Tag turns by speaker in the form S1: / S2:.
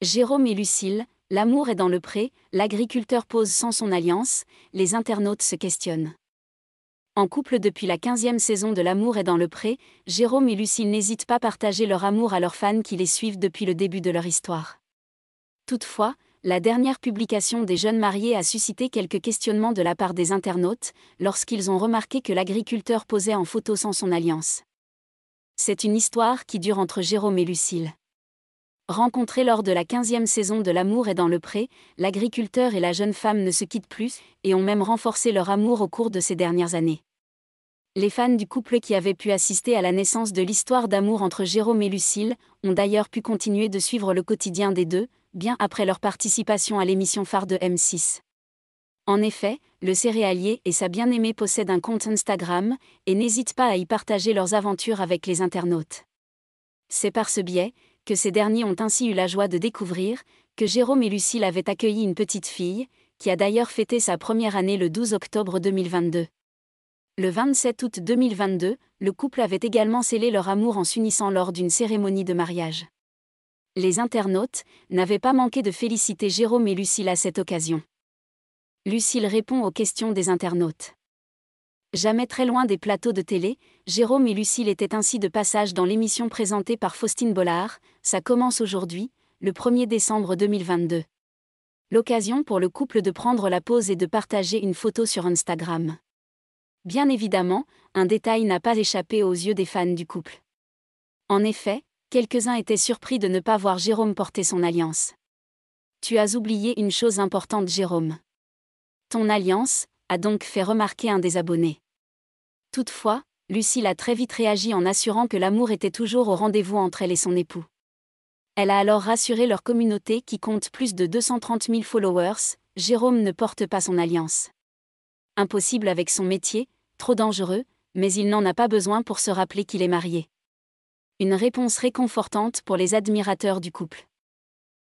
S1: Jérôme et Lucille, L'amour est dans le pré, l'agriculteur pose sans son alliance, les internautes se questionnent. En couple depuis la 15e saison de L'amour est dans le pré, Jérôme et Lucille n'hésitent pas à partager leur amour à leurs fans qui les suivent depuis le début de leur histoire. Toutefois, la dernière publication des jeunes mariés a suscité quelques questionnements de la part des internautes, lorsqu'ils ont remarqué que l'agriculteur posait en photo sans son alliance. C'est une histoire qui dure entre Jérôme et Lucille. Rencontrés lors de la 15e saison de L'amour est dans le pré, l'agriculteur et la jeune femme ne se quittent plus et ont même renforcé leur amour au cours de ces dernières années. Les fans du couple qui avaient pu assister à la naissance de l'histoire d'amour entre Jérôme et Lucille ont d'ailleurs pu continuer de suivre le quotidien des deux, bien après leur participation à l'émission phare de M6. En effet, le céréalier et sa bien-aimée possèdent un compte Instagram et n'hésitent pas à y partager leurs aventures avec les internautes. C'est par ce biais que ces derniers ont ainsi eu la joie de découvrir que Jérôme et Lucille avaient accueilli une petite fille, qui a d'ailleurs fêté sa première année le 12 octobre 2022. Le 27 août 2022, le couple avait également scellé leur amour en s'unissant lors d'une cérémonie de mariage. Les internautes n'avaient pas manqué de féliciter Jérôme et Lucille à cette occasion. Lucille répond aux questions des internautes. Jamais très loin des plateaux de télé, Jérôme et Lucille étaient ainsi de passage dans l'émission présentée par Faustine Bollard, ça commence aujourd'hui, le 1er décembre 2022. L'occasion pour le couple de prendre la pause et de partager une photo sur Instagram. Bien évidemment, un détail n'a pas échappé aux yeux des fans du couple. En effet, quelques-uns étaient surpris de ne pas voir Jérôme porter son alliance. Tu as oublié une chose importante Jérôme. Ton alliance, a donc fait remarquer un des abonnés. Toutefois, Lucille a très vite réagi en assurant que l'amour était toujours au rendez-vous entre elle et son époux. Elle a alors rassuré leur communauté qui compte plus de 230 000 followers, Jérôme ne porte pas son alliance. Impossible avec son métier, trop dangereux, mais il n'en a pas besoin pour se rappeler qu'il est marié. Une réponse réconfortante pour les admirateurs du couple.